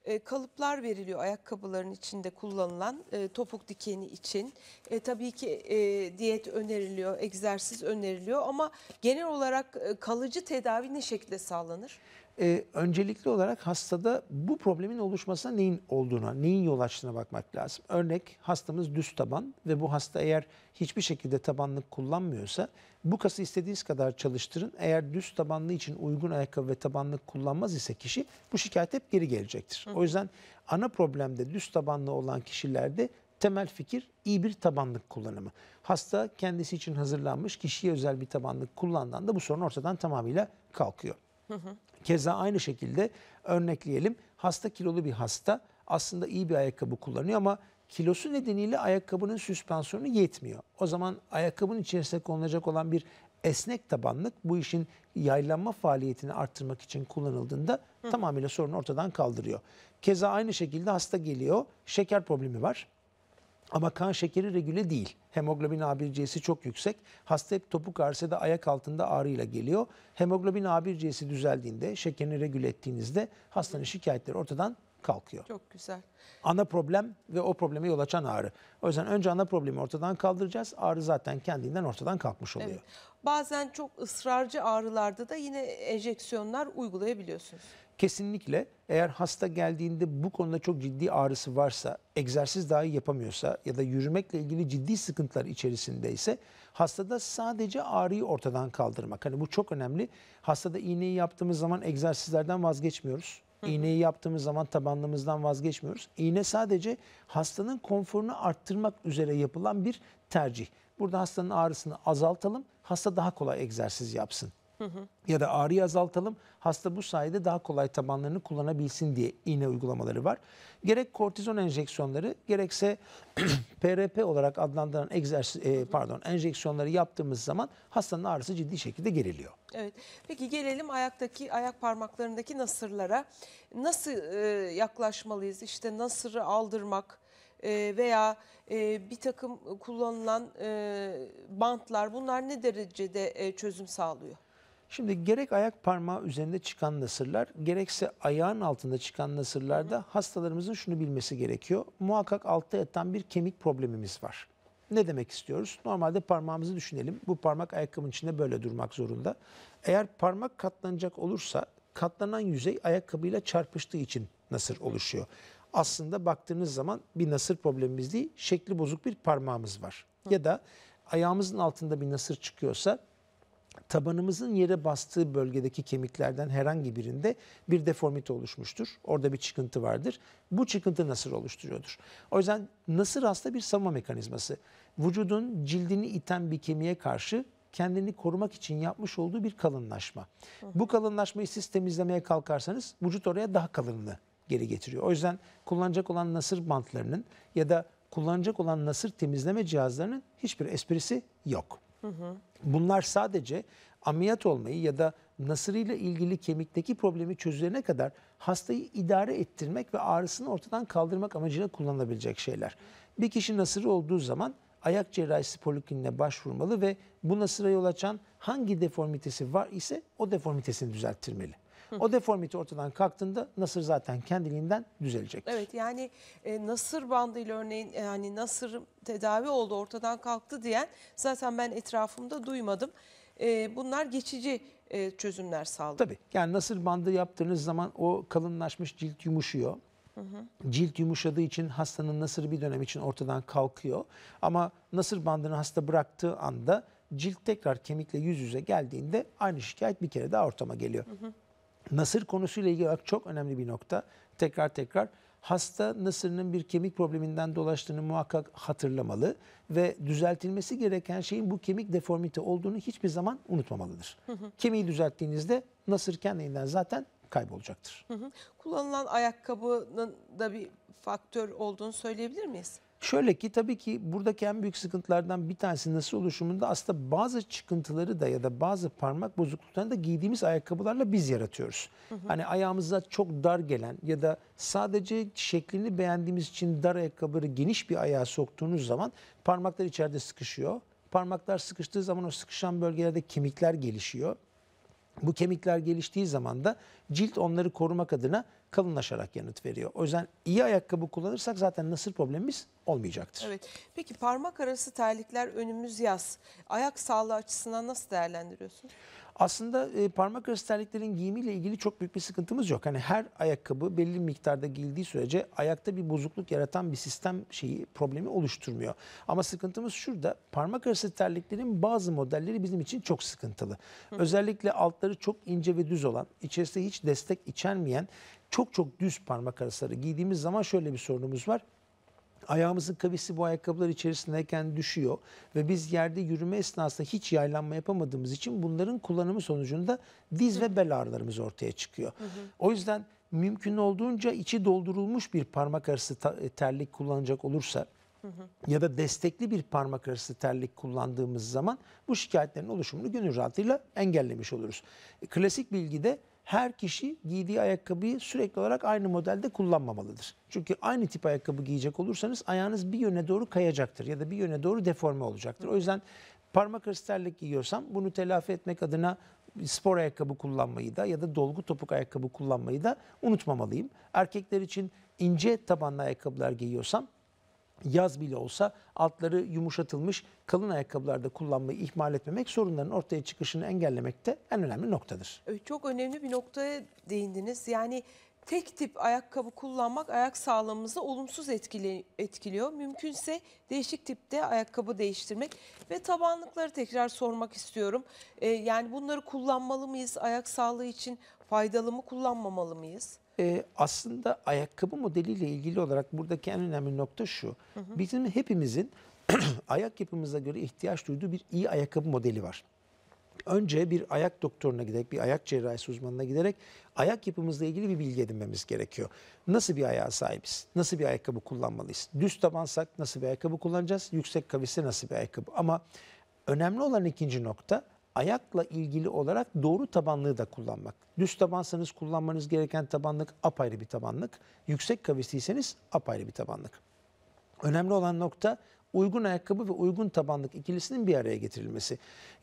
E, kalıplar veriliyor ayakkabıların içinde kullanılan e, topuk dikeni için. E, tabii ki e, diyet öneriliyor, egzersiz öneriliyor ama genel olarak e, kalıcı tedavi ne şekilde sağlanır? e, öncelikli olarak hastada bu problemin oluşmasına neyin olduğuna, neyin yol açtığına bakmak lazım. Örnek hastamız düz taban ve bu hasta eğer hiçbir şekilde tabanlık kullanmıyorsa bu kası istediğiniz kadar çalıştırın. Eğer düz tabanlı için uygun ayakkabı ve tabanlık kullanmaz ise kişi bu şikayet hep geri gelecektir. Hı. O yüzden ana problemde düz tabanlı olan kişilerde temel fikir iyi bir tabanlık kullanımı. Hasta kendisi için hazırlanmış kişiye özel bir tabanlık kullandığında bu sorun ortadan tamamıyla kalkıyor. Hı hı. Keza aynı şekilde örnekleyelim. Hasta kilolu bir hasta aslında iyi bir ayakkabı kullanıyor ama kilosu nedeniyle ayakkabının süspansiyonu yetmiyor. O zaman ayakkabının içerisine konulacak olan bir esnek tabanlık bu işin yaylanma faaliyetini arttırmak için kullanıldığında Hı. tamamıyla sorunu ortadan kaldırıyor. Keza aynı şekilde hasta geliyor, şeker problemi var. Ama kan şekeri regüle değil. Hemoglobin A1C'si çok yüksek. Hasta hep topuk ağrısı da ayak altında ağrıyla geliyor. Hemoglobin A1C'si düzeldiğinde, şekerini regüle ettiğinizde hastanın şikayetleri ortadan kalkıyor. Çok güzel. Ana problem ve o probleme yol açan ağrı. O yüzden önce ana problemi ortadan kaldıracağız. Ağrı zaten kendinden ortadan kalkmış oluyor. Evet. Bazen çok ısrarcı ağrılarda da yine enjeksiyonlar uygulayabiliyorsunuz kesinlikle eğer hasta geldiğinde bu konuda çok ciddi ağrısı varsa, egzersiz dahi yapamıyorsa ya da yürümekle ilgili ciddi sıkıntılar içerisindeyse hastada sadece ağrıyı ortadan kaldırmak. Hani bu çok önemli. Hastada iğneyi yaptığımız zaman egzersizlerden vazgeçmiyoruz. İğneyi yaptığımız zaman tabanlığımızdan vazgeçmiyoruz. İğne sadece hastanın konforunu arttırmak üzere yapılan bir tercih. Burada hastanın ağrısını azaltalım, hasta daha kolay egzersiz yapsın. Hı Ya da ağrıyı azaltalım. Hasta bu sayede daha kolay tabanlarını kullanabilsin diye iğne uygulamaları var. Gerek kortizon enjeksiyonları gerekse PRP olarak adlandırılan egzersiz e, pardon enjeksiyonları yaptığımız zaman hastanın ağrısı ciddi şekilde geriliyor. Evet. Peki gelelim ayaktaki ayak parmaklarındaki nasırlara. Nasıl e, yaklaşmalıyız? İşte nasırı aldırmak, e, veya e, bir takım kullanılan e, bantlar bunlar ne derecede çözüm sağlıyor? Şimdi gerek ayak parmağı üzerinde çıkan nasırlar, gerekse ayağın altında çıkan nasırlarda hastalarımızın şunu bilmesi gerekiyor. Muhakkak altta yatan bir kemik problemimiz var. Ne demek istiyoruz? Normalde parmağımızı düşünelim. Bu parmak ayakkabının içinde böyle durmak zorunda. Eğer parmak katlanacak olursa katlanan yüzey ayakkabıyla çarpıştığı için nasır oluşuyor. Aslında baktığınız zaman bir nasır problemimiz değil, şekli bozuk bir parmağımız var. Ya da ayağımızın altında bir nasır çıkıyorsa tabanımızın yere bastığı bölgedeki kemiklerden herhangi birinde bir deformite oluşmuştur. Orada bir çıkıntı vardır. Bu çıkıntı nasır oluşturuyordur. O yüzden nasır hasta bir savunma mekanizması. Vücudun cildini iten bir kemiğe karşı kendini korumak için yapmış olduğu bir kalınlaşma. Bu kalınlaşmayı siz temizlemeye kalkarsanız vücut oraya daha kalınlığı geri getiriyor. O yüzden kullanacak olan nasır bantlarının ya da kullanacak olan nasır temizleme cihazlarının hiçbir esprisi yok. Hı hı. Bunlar sadece ameliyat olmayı ya da nasırıyla ilgili kemikteki problemi çözülene kadar hastayı idare ettirmek ve ağrısını ortadan kaldırmak amacıyla kullanılabilecek şeyler. Bir kişi nasırı olduğu zaman ayak cerrahisi polikliniğine başvurmalı ve bu nasıra yol açan hangi deformitesi var ise o deformitesini düzelttirmeli. O deformite ortadan kalktığında nasır zaten kendiliğinden düzelecektir. Evet yani e, nasır bandıyla örneğin yani nasır tedavi oldu ortadan kalktı diyen zaten ben etrafımda duymadım. E, bunlar geçici e, çözümler sağlıyor. Tabii yani nasır bandı yaptığınız zaman o kalınlaşmış cilt yumuşuyor. Hı hı. Cilt yumuşadığı için hastanın nasır bir dönem için ortadan kalkıyor. Ama nasır bandını hasta bıraktığı anda cilt tekrar kemikle yüz yüze geldiğinde aynı şikayet bir kere daha ortama geliyor. Hı hı. Nasır konusuyla ilgili olarak çok önemli bir nokta. Tekrar tekrar hasta Nasır'ın bir kemik probleminden dolaştığını muhakkak hatırlamalı ve düzeltilmesi gereken şeyin bu kemik deformite olduğunu hiçbir zaman unutmamalıdır. Hı hı. Kemiği düzelttiğinizde Nasır kendinden zaten kaybolacaktır. Hı hı. Kullanılan ayakkabının da bir faktör olduğunu söyleyebilir miyiz? Şöyle ki tabii ki buradaki en büyük sıkıntılardan bir tanesi nasıl oluşumunda aslında bazı çıkıntıları da ya da bazı parmak bozukluklarını da giydiğimiz ayakkabılarla biz yaratıyoruz. Hı hı. Hani ayağımıza çok dar gelen ya da sadece şeklini beğendiğimiz için dar ayakkabıları geniş bir ayağa soktuğunuz zaman parmaklar içeride sıkışıyor. Parmaklar sıkıştığı zaman o sıkışan bölgelerde kemikler gelişiyor. Bu kemikler geliştiği zaman da cilt onları korumak adına kalınlaşarak yanıt veriyor. O yüzden iyi ayakkabı kullanırsak zaten nasır problemimiz olmayacaktır. Evet. Peki parmak arası terlikler önümüz yaz. Ayak sağlığı açısından nasıl değerlendiriyorsun? Aslında e, parmak arası terliklerin giyimiyle ilgili çok büyük bir sıkıntımız yok. Hani her ayakkabı belli miktarda giyildiği sürece ayakta bir bozukluk yaratan bir sistem şeyi problemi oluşturmuyor. Ama sıkıntımız şurada. Parmak arası terliklerin bazı modelleri bizim için çok sıkıntılı. Hı. Özellikle altları çok ince ve düz olan, içerisinde hiç destek içermeyen çok çok düz parmak arasları giydiğimiz zaman şöyle bir sorunumuz var. Ayağımızın kavisi bu ayakkabılar içerisindeyken düşüyor ve biz yerde yürüme esnasında hiç yaylanma yapamadığımız için bunların kullanımı sonucunda diz ve bel ağrılarımız ortaya çıkıyor. O yüzden mümkün olduğunca içi doldurulmuş bir parmak arası e, terlik kullanacak olursa ya da destekli bir parmak arası terlik kullandığımız zaman bu şikayetlerin oluşumunu gönül rahatıyla engellemiş oluruz. E, klasik bilgi de her kişi giydiği ayakkabıyı sürekli olarak aynı modelde kullanmamalıdır. Çünkü aynı tip ayakkabı giyecek olursanız ayağınız bir yöne doğru kayacaktır ya da bir yöne doğru deforme olacaktır. O yüzden parmak arası terlik giyiyorsam bunu telafi etmek adına spor ayakkabı kullanmayı da ya da dolgu topuk ayakkabı kullanmayı da unutmamalıyım. Erkekler için ince tabanlı ayakkabılar giyiyorsam yaz bile olsa altları yumuşatılmış kalın ayakkabılarda kullanmayı ihmal etmemek sorunların ortaya çıkışını engellemekte en önemli noktadır. Çok önemli bir noktaya değindiniz. Yani tek tip ayakkabı kullanmak ayak sağlığımızı olumsuz etkili, etkiliyor. Mümkünse değişik tipte ayakkabı değiştirmek ve tabanlıkları tekrar sormak istiyorum. Ee, yani bunları kullanmalı mıyız? Ayak sağlığı için faydalı mı kullanmamalı mıyız? E, aslında ayakkabı modeliyle ilgili olarak buradaki en önemli nokta şu. Hı hı. Bizim hepimizin ayak yapımıza göre ihtiyaç duyduğu bir iyi ayakkabı modeli var. Önce bir ayak doktoruna giderek, bir ayak cerrahisi uzmanına giderek ayak yapımızla ilgili bir bilgi edinmemiz gerekiyor. Nasıl bir ayağa sahibiz? Nasıl bir ayakkabı kullanmalıyız? Düz tabansak nasıl bir ayakkabı kullanacağız? Yüksek kavisli nasıl bir ayakkabı? Ama önemli olan ikinci nokta ayakla ilgili olarak doğru tabanlığı da kullanmak. Düz tabansanız kullanmanız gereken tabanlık apayrı bir tabanlık. Yüksek kavisliyseniz apayrı bir tabanlık. Önemli olan nokta uygun ayakkabı ve uygun tabanlık ikilisinin bir araya getirilmesi.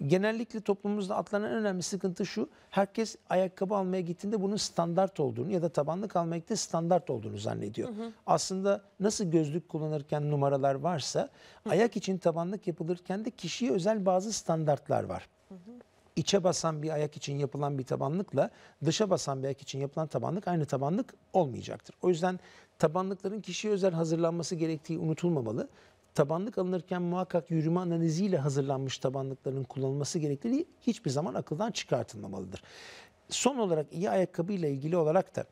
Genellikle toplumumuzda atlanan önemli sıkıntı şu. Herkes ayakkabı almaya gittiğinde bunun standart olduğunu ya da tabanlık almaya gittiğinde standart olduğunu zannediyor. Hı hı. Aslında nasıl gözlük kullanırken numaralar varsa hı. ayak için tabanlık yapılırken de kişiye özel bazı standartlar var. İçe basan bir ayak için yapılan bir tabanlıkla dışa basan bir ayak için yapılan tabanlık aynı tabanlık olmayacaktır. O yüzden tabanlıkların kişiye özel hazırlanması gerektiği unutulmamalı. Tabanlık alınırken muhakkak yürüme analiziyle hazırlanmış tabanlıkların kullanılması gerektiği hiçbir zaman akıldan çıkartılmamalıdır. Son olarak iyi ayakkabı ile ilgili olarak da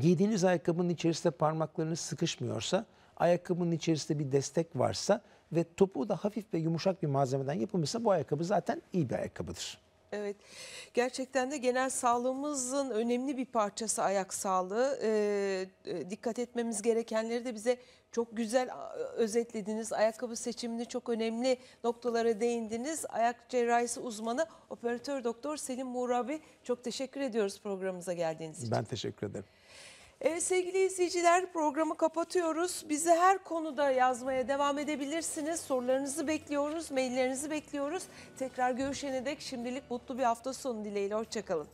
giydiğiniz ayakkabının içerisinde parmaklarınız sıkışmıyorsa, ayakkabının içerisinde bir destek varsa ve topuğu da hafif ve yumuşak bir malzemeden yapılmışsa bu ayakkabı zaten iyi bir ayakkabıdır. Evet gerçekten de genel sağlığımızın önemli bir parçası ayak sağlığı. Ee, dikkat etmemiz gerekenleri de bize çok güzel özetlediniz. Ayakkabı seçimini çok önemli noktalara değindiniz. Ayak cerrahisi uzmanı operatör doktor Selim Muğrabi çok teşekkür ediyoruz programımıza geldiğiniz için. Ben teşekkür ederim. Ee, sevgili izleyiciler programı kapatıyoruz. Bizi her konuda yazmaya devam edebilirsiniz. Sorularınızı bekliyoruz, maillerinizi bekliyoruz. Tekrar görüşene dek şimdilik mutlu bir hafta sonu dileğiyle. Hoşçakalın.